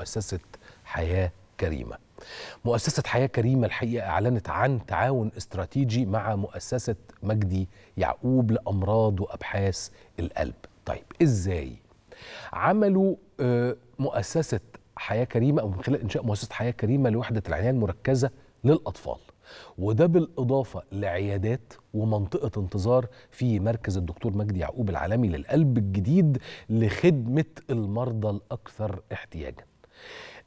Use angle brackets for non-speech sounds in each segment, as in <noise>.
مؤسسة حياة كريمة مؤسسة حياة كريمة الحقيقة أعلنت عن تعاون استراتيجي مع مؤسسة مجدي يعقوب لأمراض وأبحاث القلب طيب إزاي؟ عملوا آه، مؤسسة حياة كريمة أو من خلال إنشاء مؤسسة حياة كريمة لوحدة العناية المركزة للأطفال وده بالإضافة لعيادات ومنطقة انتظار في مركز الدكتور مجدي يعقوب العالمي للقلب الجديد لخدمة المرضى الأكثر احتياجاً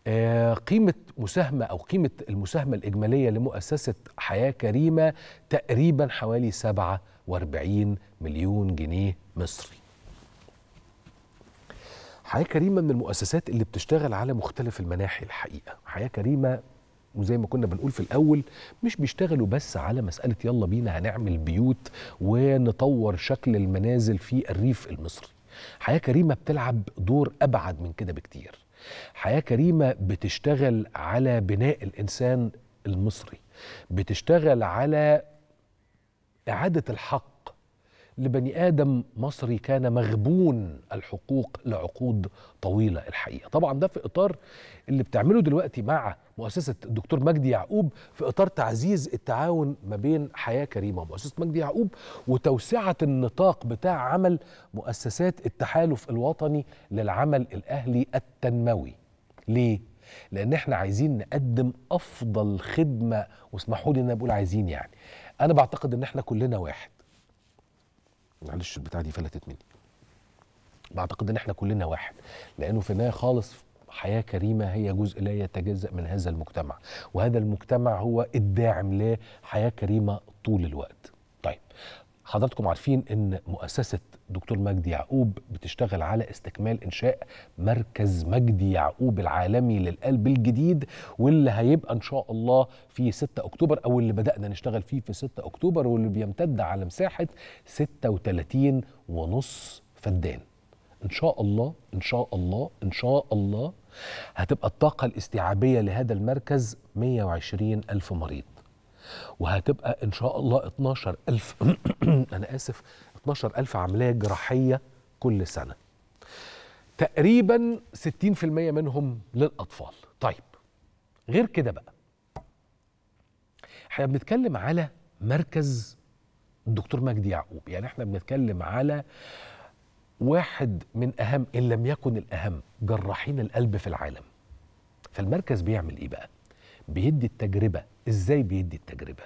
آه، قيمة مساهمة أو قيمة المساهمة الإجمالية لمؤسسة حياة كريمة تقريبا حوالي 47 مليون جنيه مصري حياة كريمة من المؤسسات اللي بتشتغل على مختلف المناحي الحقيقة حياة كريمة وزي ما كنا بنقول في الاول مش بيشتغلوا بس على مساله يلا بينا هنعمل بيوت ونطور شكل المنازل في الريف المصري حياه كريمه بتلعب دور ابعد من كده بكتير حياه كريمه بتشتغل على بناء الانسان المصري بتشتغل على اعاده الحق لبني ادم مصري كان مغبون الحقوق لعقود طويله الحقيقه طبعا ده في اطار اللي بتعمله دلوقتي مع مؤسسه الدكتور مجدي يعقوب في اطار تعزيز التعاون ما بين حياه كريمه ومؤسسه مجدي يعقوب وتوسعه النطاق بتاع عمل مؤسسات التحالف الوطني للعمل الاهلي التنموي ليه لان احنا عايزين نقدم افضل خدمه واسمحوا لي ان انا بقول عايزين يعني انا بعتقد ان احنا كلنا واحد معلش البتاعه دي فلتت مني بعتقد ان احنا كلنا واحد لانه في النهايه خالص حياه كريمه هي جزء لا يتجزا من هذا المجتمع وهذا المجتمع هو الداعم لحياه كريمه طول الوقت حضراتكم عارفين ان مؤسسه دكتور مجدي يعقوب بتشتغل على استكمال انشاء مركز مجدي يعقوب العالمي للقلب الجديد واللي هيبقى ان شاء الله في 6 اكتوبر او اللي بدانا نشتغل فيه في 6 اكتوبر واللي بيمتد على مساحه 36 ونص فدان ان شاء الله ان شاء الله ان شاء الله هتبقى الطاقه الاستيعابيه لهذا المركز 120 الف مريض وهتبقى ان شاء الله 12000 <clears throat> انا اسف 12000 عمليه جراحيه كل سنه تقريبا 60% منهم للاطفال طيب غير كده بقى احنا بنتكلم على مركز الدكتور مجدي يعقوب يعني احنا بنتكلم على واحد من اهم ان لم يكن الاهم جراحين القلب في العالم فالمركز بيعمل ايه بقى بيدي التجربه ازاي بيدي التجربه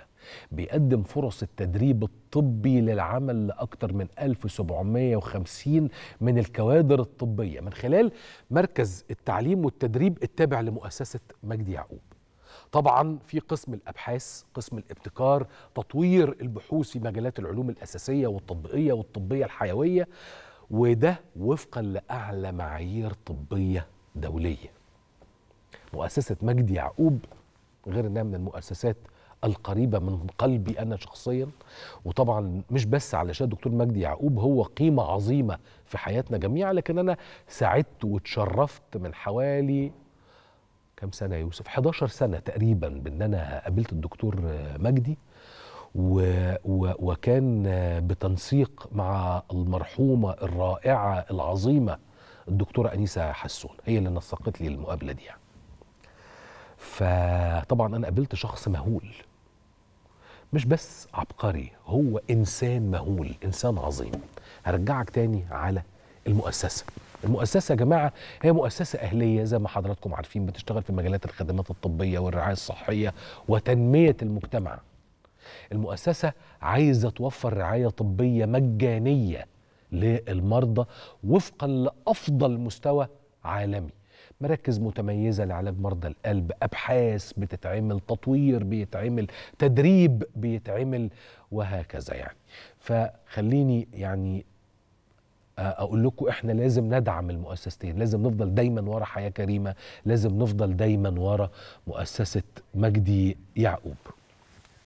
بيقدم فرص التدريب الطبي للعمل لأكثر من 1750 من الكوادر الطبية من خلال مركز التعليم والتدريب التابع لمؤسسة مجدي يعقوب طبعا في قسم الابحاث قسم الابتكار تطوير البحوث في مجالات العلوم الاساسيه والتطبيقيه والطبيه الحيويه وده وفقا لاعلى معايير طبيه دوليه مؤسسه مجدي يعقوب غير انها من المؤسسات القريبة من قلبي أنا شخصيا وطبعا مش بس علشان دكتور مجدي يعقوب هو قيمة عظيمة في حياتنا جميعا لكن أنا سعدت وتشرفت من حوالي كم سنة يا يوسف 11 سنة تقريبا بأن أنا قابلت الدكتور مجدي و و وكان بتنسيق مع المرحومة الرائعة العظيمة الدكتورة أنيسة حسون هي اللي نسقت لي المقابلة دي يعني. فطبعا انا قابلت شخص مهول مش بس عبقري هو انسان مهول انسان عظيم هرجعك تاني على المؤسسه المؤسسه يا جماعه هي مؤسسه اهليه زي ما حضراتكم عارفين بتشتغل في مجالات الخدمات الطبيه والرعايه الصحيه وتنميه المجتمع المؤسسه عايزه توفر رعايه طبيه مجانيه للمرضى وفقا لافضل مستوى عالمي مراكز متميزه لعلاج مرضى القلب ابحاث بتتعمل تطوير بيتعمل تدريب بيتعمل وهكذا يعني فخليني يعني آه، اقول لكم احنا لازم ندعم المؤسستين لازم نفضل دايما ورا حياه كريمه لازم نفضل دايما ورا مؤسسه مجدي يعقوب